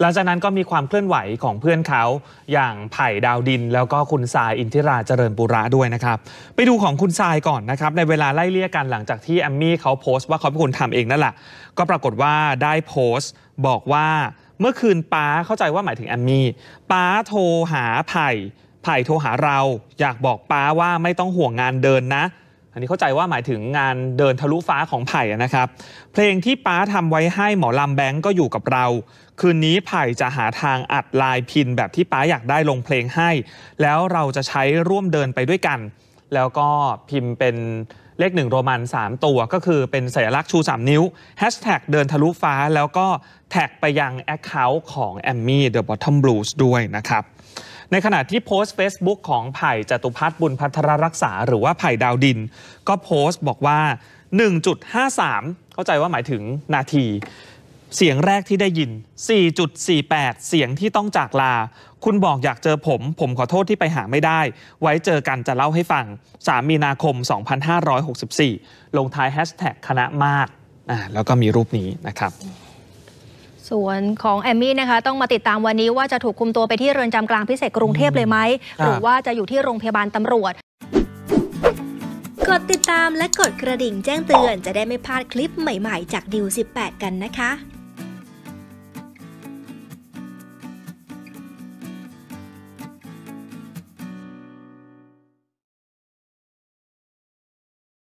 หลังจากนั้นก็มีความเคลื่อนไหวของเพื่อนเขา อย่างไผ่ดาวดิน แล้วก็คุณทรายอินทิราเจริญปุระด้วยนะครับไปดูของคุณทรายก่อนนะครับ ในเวลาไล่เลี่ยกัน หลังจากที่แอมมี่เขาโพสต์ว่าเขาเป็นคนทำเองนั่นแหละก็ปรากฏว่าได้โพสต์ บอกว่าเมื่อคืนป้าเข้าใจว่าหมายถึงแอมมี่ป้าโทรหาไผ่ไผ่โทรหาเราอยากบอกป้าว่าไม่ต้องห่วงงานเดินนะอันนี้เข้าใจว่าหมายถึงงานเดินทะลุฟ้าของไผ่นะครับ เพลงที่ป้าทำไว้ให้หมอลำแบงก์ก็อยู่กับเรา คืนนี้ไผ่จะหาทางอัดลายพินแบบที่ป้าอยากได้ลงเพลงให้ แล้วเราจะใช้ร่วมเดินไปด้วยกัน แล้วก็พิมพ์เป็นเลขหนึ่งโรมัน3ตัว ก็คือเป็นสัญลักษณ์ชู3นิ้วแฮชแท็กเดินทะลุฟ้า แล้วก็แท็กไปยังแอคเคาท์ของแอมมี่เดอะบอททอมบลูส์ด้วยนะครับในขณะที่โพสต์ Facebook ของไผ่จตุพัฒน์บุญพัทรรักษาหรือว่าไผ่ดาวดิน ก็โพสต์บอกว่า 1.53 เข้าใจว่าหมายถึงนาที เสียงแรกที่ได้ยิน 4.48 เสียงที่ต้องจากลา คุณบอกอยากเจอผม ผมขอโทษที่ไปหาไม่ได้ ไว้เจอกันจะเล่าให้ฟัง 3 มีนาคม 2564 ลงท้ายแฮชแท็กคณะมาก แล้วก็มีรูปนี้นะครับส่วนของแอมมี่นะคะต้องมาติดตามวันนี้ว่าจะถูกคุมตัวไปที่เรือนจำกลางพิเศษกรุงเทพเลยไหมหรือว่าจะอยู่ที่โรงพยาบาลตำรวจ กดติดตามและกดกระดิ่งแจ้งเตือน จะได้ไม่พลาดคลิปใหม่ๆ จากดิว18 กันนะคะ